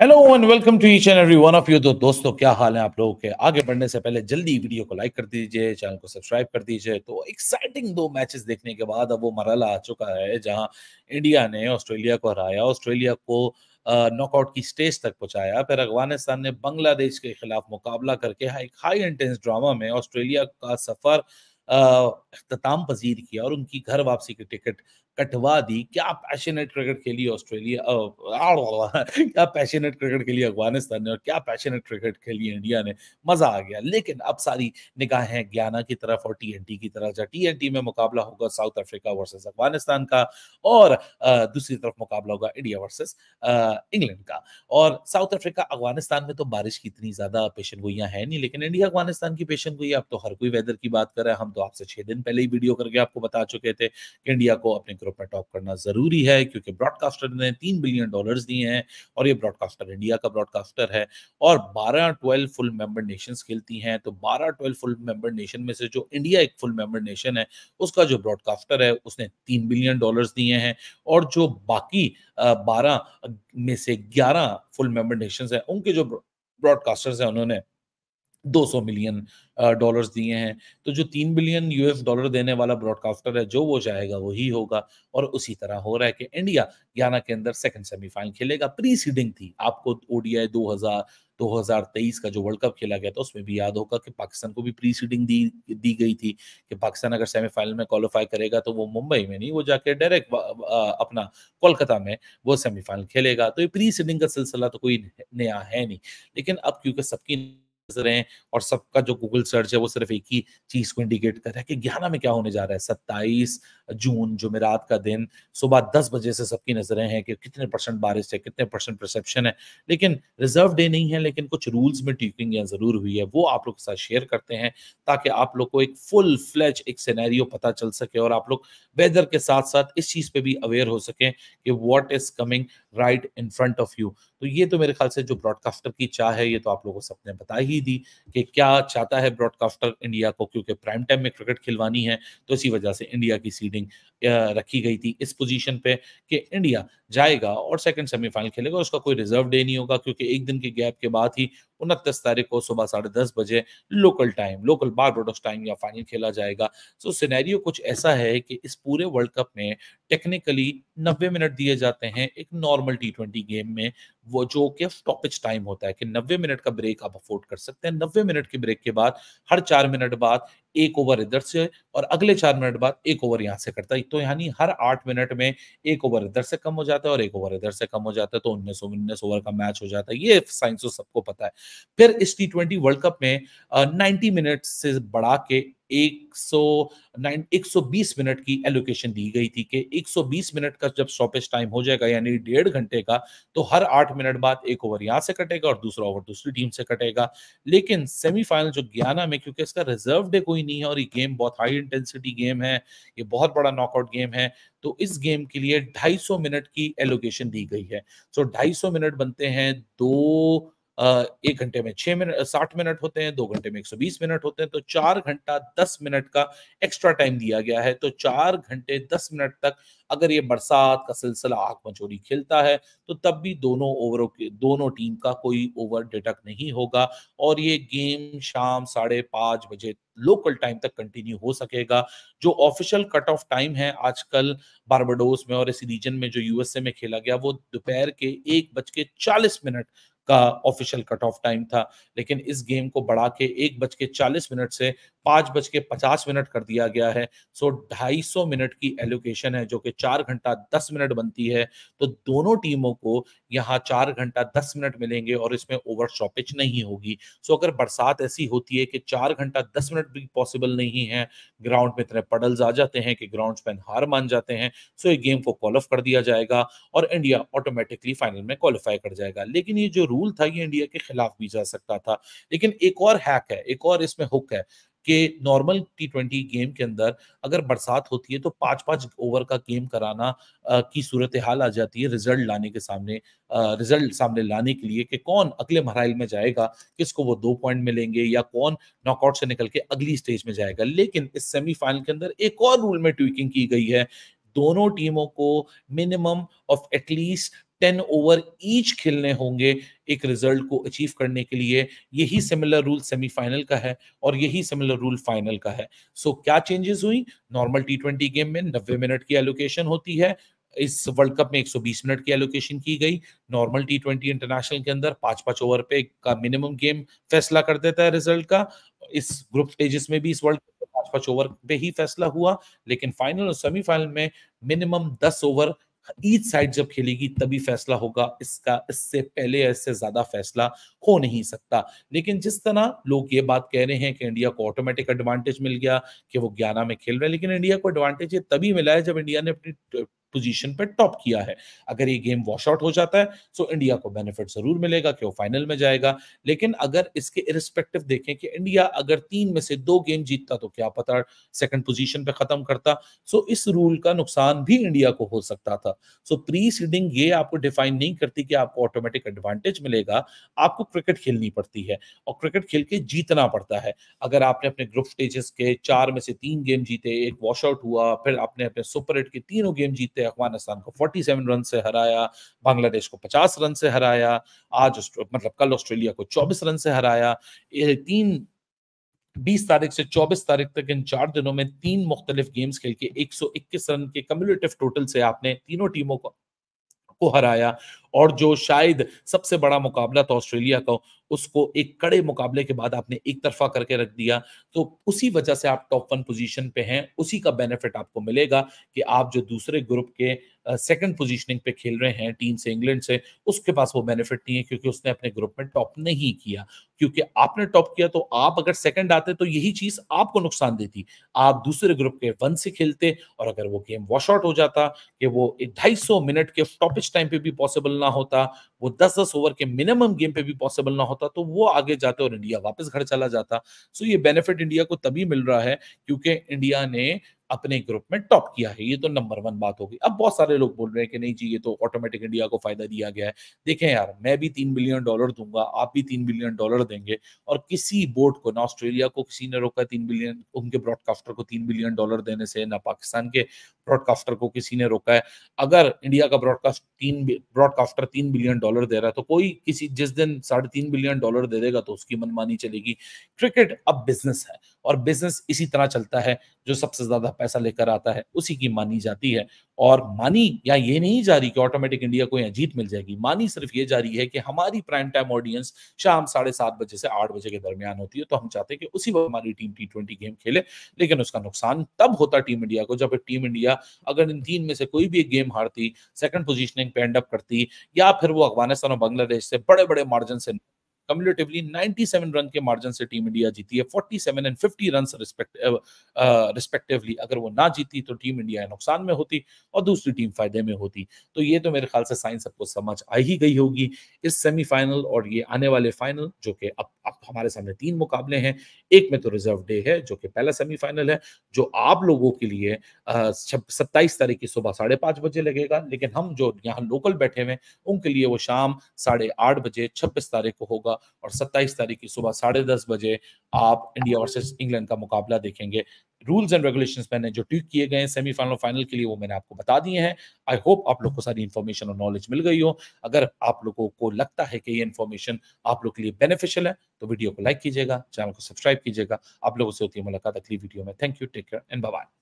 hello and welcome to each and every one of you तो दोस्तों क्या हाल है आप लोगों के आगे बढ़ने से पहले जल्दी वीडियो को लाइक कर दीजिए चैनल को सब्सक्राइब कर दीजिए तो एक्साइटिंग दो मैचेस देखने के बाद अब वो मरला आ चुका है जहां इंडिया ने ऑस्ट्रेलिया को हराया ऑस्ट्रेलिया को नॉकआउट की स्टेज तक पहुंचाया फिर अफगानिस्तान ने बांग्लादेश के खिलाफ मुकाबला करके एक हाई इंटेंस ड्रामा में ऑस्ट्रेलिया का सफर अख्ताम पजीर किया और उनकी घर वापसी की टिकट कटवा दी क्या पैशनेट क्रिकेट खेली ऑस्ट्रेलिया क्या पैशनेट क्रिकेट खेली अफगानिस्तान ने और क्या पैशनेट क्रिकेट खेली इंडिया ने मजा आ गया लेकिन अब सारी निगाहें ग्याना की तरफ और टीएनटी की तरफ जहाँ टीएनटी में मुकाबला होगा साउथ अफ्रीका वर्सेस अफगानिस्तान का और दूसरी तरफ मुकाबला होगा इंडिया वर्सेज इंग्लैंड का और साउथ अफ्रीका अफगानिस्तान में तो बारिश की इतनी ज्यादा पेशन गोइयां है नहीं लेकिन इंडिया अफगानिस्तान की पेशन गोई अब तो हर कोई वेदर की बात कर हम तो आपसे छह दिन पहले ही वीडियो करके आपको बता चुके थे कि इंडिया को अपने तरफ में टॉप करना ज़रूरी है क्योंकि ब्रॉडकास्टर ने तीन बिलियन डॉलर दिए हैं और ये ब्रॉडकास्टर इंडिया का ब्रॉडकास्टर है और बारह ट्वेल्व फुल मेंबर नेशन खेलती हैं तो बारह ट्वेल्व फुल मेंबर नेशन में से जो इंडिया एक फुल मेंबर नेशन है उसका जो ब्रॉडकास्टर है उसने तीन बिलियन डॉलर दिए हैं और जो बाकी बारह में से ग्यारह फुल मेंबर नेशन है उनके जो ब्रॉडकास्टर्स हैं उन्होंने 200 मिलियन डॉलर्स दिए हैं तो जो तीन बिलियन यूएस डॉलर देने वाला ब्रॉडकास्टर है जो वो जाएगा वो ही होगा और उसी तरह हो रहा है कि इंडिया याना के अंदर सेकंड सेमीफाइनल खेलेगा प्री सीडिंग थी आपको ओडीआई 2000 2023 का जो वर्ल्ड कप खेला गया था उसमें भी याद होगा कि पाकिस्तान को भी प्री सीडिंग दी दी गई थी कि पाकिस्तान अगर सेमीफाइनल में क्वालिफाई करेगा तो वो मुंबई में नहीं वो जाके डायरेक्ट अपना कोलकाता में वो सेमीफाइनल खेलेगा तो ये प्री सीडिंग का सिलसिला तो कोई नया है नहीं लेकिन अब क्योंकि सबकी नजर हैं और सबका जो गूगल सर्च है वो सिर्फ एक ही चीज को इंडिकेट कर रहा है कि ग्यारह में क्या होने जा रहा है सत्ताईस जून जुमेरात का दिन सुबह दस बजे से सबकी नजरें हैं कि कितने परसेंट बारिश है कितने परसेंट परसेप्शन है लेकिन रिजर्व डे नहीं है लेकिन कुछ रूल्स में ट्यूकिंग जरूर हुई है वो आप लोग के साथ शेयर करते हैं ताकि आप लोग को एक फुल फ्लैच एक सीनैरियो पता चल सके और आप लोग वेदर के साथ साथ इस चीज पे भी अवेयर हो सके कि what is coming right in front of you तो ये तो मेरे ख्याल से जो ब्रॉडकास्टर की चाह है ये तो आप लोगों को सबने बता ही दी कि क्या चाहता है ब्रॉडकास्टर इंडिया को क्योंकि प्राइम टाइम में क्रिकेट खिलवानी है तो इसी वजह से इंडिया की सीडिंग रखी गई थी इस पोजीशन पे कि इंडिया जाएगा और सेकंड सेमीफाइनल खेलेगा उसका कोई रिजर्व डे नहीं होगा क्योंकि एक दिन के गैप के बाद ही उनतीस तारीख को सुबह साढ़े दस बजे local time local Barbados time या फाइनल खेला जाएगा सो सिनेरियो कुछ ऐसा है कि इस पूरे वर्ल्ड कप में टेक्निकली नब्बे मिनट दिए जाते हैं एक नॉर्मल टी ट्वेंटी गेम में वो जो कि स्टॉपेज टाइम होता है कि नब्बे मिनट का ब्रेक आप अफोर्ड कर सकते हैं नब्बे मिनट के ब्रेक के बाद हर चार मिनट बाद एक ओवर इधर से और अगले चार मिनट बाद एक ओवर यहाँ से करता है तो यानी हर आठ मिनट में एक ओवर इधर से कम हो जाता है और एक ओवर इधर से कम हो जाता है तो उन्नीस उन्नीस ओवर का मैच हो जाता है ये साइंस सबको पता है फिर इस टी वर्ल्ड कप में नाइनटी मिनट से बढ़ा के 120 मिनट की एलोकेशन दी गई थी कि एक सौ बीस मिनट का जब स्टॉपेज टाइम हो जाएगा यानी डेढ़ घंटे का तो हर आठ मिनट बाद एक ओवर यहां से कटेगा और दूसरा ओवर दूसरी टीम से कटेगा लेकिन सेमीफाइनल जो गयाना में क्योंकि इसका रिजर्व डे कोई नहीं है और ये गेम बहुत हाई इंटेंसिटी गेम है ये बहुत बड़ा नॉकआउट गेम है तो इस गेम के लिए ढाई मिनट की एलोकेशन दी गई है सो ढाई मिनट बनते हैं दो एक घंटे में छह मिनट साठ मिनट होते हैं दो घंटे में एक सौ बीस मिनट होते हैं तो चार घंटा दस मिनट का एक्स्ट्रा टाइम दिया गया है तो चार घंटे दस मिनट तक अगर ये बरसात का सिलसिला आग मचोरी खेलता है तो तब भी दोनों ओवरों के दोनों टीम का कोई ओवर डिटक नहीं होगा और ये गेम शाम साढ़े पाँच बजे लोकल टाइम तक कंटिन्यू हो सकेगा जो ऑफिशियल कट ऑफ टाइम है आजकल बारबाडोस में और इस रीजन में जो यूएसए में खेला गया वो दोपहर के एक बज के चालीस मिनट का ऑफिशियल कट ऑफ टाइम था लेकिन इस गेम को बढ़ा के एक बज के चालीस मिनट से पाँच बज के पचास मिनट कर दिया गया है सो ढाई सौ मिनट की एलोकेशन है जो कि चार घंटा दस मिनट बनती है तो दोनों टीमों को यहाँ चार घंटा दस मिनट मिलेंगे और इसमें ओवर शॉपेज नहीं होगी सो अगर बरसात ऐसी होती है कि चार घंटा दस मिनट भी पॉसिबल नहीं है ग्राउंड में इतने पडल्स आ जाते हैं कि ग्राउंड पैन हार मान जाते हैं सो ये गेम को कॉल ऑफ कर दिया जाएगा और इंडिया ऑटोमेटिकली फाइनल में क्वालिफाई कर जाएगा लेकिन ये जो रूल था ये इंडिया के खिलाफ भी जा सकता था लेकिन एक और हैक है एक और इसमें हुक है कि नॉर्मल टी ट्वेंटी गेम के अंदर अगर बरसात होती है तो पाँच पाँच ओवर का गेम कराना की सूरत हाल आ जाती है रिजल्ट लाने के सामने रिजल्ट सामने लाने के लिए कि कौन अगले मराइल में जाएगा किसको वो दो पॉइंट मिलेंगे या कौन नॉकआउट से निकल के अगली स्टेज में जाएगा लेकिन इस सेमीफाइनल के अंदर एक और रूल में ट्विकिंग की गई है दोनों टीमों को minimum of at least ten over each खेलने होंगे एक रिजल्ट को अचीव करने के लिए यही सिमिलर रूल सेमीफाइनल का है और यही सिमिलर रूल फाइनल का है सो so, क्या चेंजेस हुई नॉर्मल टी ट्वेंटी गेम में नब्बे मिनट की एलोकेशन होती है इस वर्ल्ड कप में 120 मिनट की एलोकेशन की गई नॉर्मल टी ट्वेंटी इंटरनेशनल के अंदर पांच पांच ओवर पे का मिनिमम गेम फैसला कर देता है रिजल्ट का इस ग्रुप स्टेजेस में भी इस वर्ल्ड कप पांच पांच ओवर पे ही फैसला हुआ लेकिन फाइनल और सेमीफाइनल में मिनिमम दस ओवर ईच साइड जब खेलेगी तभी फैसला होगा इसका इससे पहले इससे ज्यादा फैसला हो नहीं सकता लेकिन जिस तरह लोग ये बात कह रहे हैं कि इंडिया को ऑटोमेटिक एडवांटेज मिल गया कि वो ग्यारह में खेल रहे हैं लेकिन इंडिया को एडवांटेज ये तभी मिला है जब इंडिया ने अपनी पोजीशन पे टॉप किया है अगर ये गेम वॉश आउट हो जाता है तो इंडिया को बेनिफिट जरूर मिलेगा कि वो फाइनल में जाएगा लेकिन अगर इसके इरिस्पेक्टिव देखें कि इंडिया अगर तीन में से दो गेम जीतता तो क्या पता सेकंड पोजीशन पे खत्म करता सो इस रूल का नुकसान भी इंडिया को हो सकता था सो प्री सीडिंग ये आपको डिफाइन नहीं करती कि आपको ऑटोमेटिक एडवांटेज मिलेगा आपको क्रिकेट खेलनी पड़ती है और क्रिकेट खेल के जीतना पड़ता है अगर आपने अपने ग्रुप स्टेजेस के चार में से तीन गेम जीते एक वॉश आउट हुआ फिर आपने अपने सुपर एट के तीनों गेम जीते थे अफगानिस्तान को 47 रन से हराया बांग्लादेश को 50 रन से हराया आज मतलब कल ऑस्ट्रेलिया को 24 रन से हराया ये तीन 20 तारीख से 24 तारीख तक इन चार दिनों में तीन मुख्तलिफ गेम्स खेल के 121 रन के कम्युलेटिव टोटल से आपने तीनों टीमों को को हराया और जो शायद सबसे बड़ा मुकाबला था तो ऑस्ट्रेलिया का उसको एक कड़े मुकाबले के बाद आपने एक तरफा करके रख दिया तो उसी वजह से आप टॉप वन पोजीशन पे हैं उसी का बेनिफिट आपको मिलेगा कि आप जो दूसरे ग्रुप के सेकंड पोजीशनिंग पे खेल रहे हैं टीम से इंग्लैंड से उसके पास वो बेनिफिट नहीं है क्योंकि उसने अपने ग्रुप में टॉप नहीं किया क्योंकि आपने टॉप किया तो आप अगर सेकंड आते तो यही चीज आपको नुकसान देती आप दूसरे ग्रुप के वन से खेलते और अगर वो गेम वॉश आउट हो जाता कि वो ढाई मिनट के टॉपिच टाइम पे भी पॉसिबल ना होता वो दस दस ओवर के मिनिमम गेम पे भी पॉसिबल ना होता तो वो आगे जाते और इंडिया वापस घर चला जाता सो ये बेनिफिट इंडिया को तभी मिल रहा है क्योंकि इंडिया ने अपने ग्रुप में टॉप किया है ये तो नंबर वन बात हो गई अब बहुत सारे लोग बोल रहे हैं कि नहीं जी ये तो ऑटोमेटिक इंडिया को फायदा दिया गया है देखें यार मैं भी तीन बिलियन डॉलर दूंगा आप भी तीन बिलियन डॉलर देंगे और किसी बोर्ड को ना ऑस्ट्रेलिया को किसी ने रोका तीन बिलियन उनके ब्रॉडकास्टर को तीन बिलियन डॉलर देने से ना पाकिस्तान के ब्रॉडकास्टर को किसी ने रोका है अगर इंडिया का ब्रॉडकास्ट तीन ब्रॉडकास्टर तीन बिलियन डॉलर दे रहा है तो कोई किसी जिस दिन साढ़े तीन बिलियन डॉलर दे देगा तो उसकी मनमानी चलेगी क्रिकेट अब बिजनेस है और बिजनेस इसी तरह चलता है जो सबसे ज्यादा पैसा लेकर आता है उसी की मानी जाती है और मानी या ये नहीं जा रही कि ऑटोमेटिक इंडिया को यहाँ जीत मिल जाएगी मानी सिर्फ ये जा रही है कि हमारी प्राइम टाइम ऑडियंस शाम साढ़े सात बजे से आठ बजे के दरमियान होती है तो हम चाहते हैं कि उसी वक्त हमारी टीम टी ट्वेंटी गेम खेले लेकिन उसका नुकसान तब होता टीम इंडिया को जब टीम इंडिया अगर इन तीन में से कोई भी एक गेम हारती सेकंड पोजिशनिंग पे एंड अप करती या फिर वो अफगानिस्तान और बांग्लादेश से बड़े बड़े मार्जिन से कम्युलेटिवली 97 रन के मार्जिन से टीम इंडिया जीती है 47 एंड 50 रन रिस्पेक्टिवली अगर वो ना जीती तो टीम इंडिया नुकसान में होती और दूसरी टीम फायदे में होती तो ये तो मेरे ख्याल से साइंस सबको समझ आ ही गई होगी इस सेमीफाइनल और ये आने वाले फाइनल जो कि अब अब हमारे सामने तीन मुकाबले हैं एक में तो रिजर्व डे है जो कि पहला सेमीफाइनल है जो आप लोगों के लिए uh, सत्ताईस तारीख की सुबह साढ़े पांच बजे लगेगा लेकिन हम जो यहाँ लोकल बैठे हुए उनके लिए वो शाम साढ़े आठ बजे छब्बीस तारीख को होगा होगा और 27 तारीख की सुबह साढ़े दस बजे आप इंडिया वर्सेस इंग्लैंड का मुकाबला देखेंगे रूल्स एंड रेगुलेशंस मैंने जो ट्वीट किए गए सेमीफाइनल फाइनल के लिए वो मैंने आपको बता दिए हैं आई होप आप लोग को सारी इन्फॉर्मेशन और नॉलेज मिल गई हो अगर आप लोगों को लगता है कि ये इन्फॉर्मेशन आप लोग के लिए बेनिफिशियल है तो वीडियो को लाइक कीजिएगा चैनल को सब्सक्राइब कीजिएगा आप लोगों से होती है मुलाकात अगली वीडियो में thank you take care and bye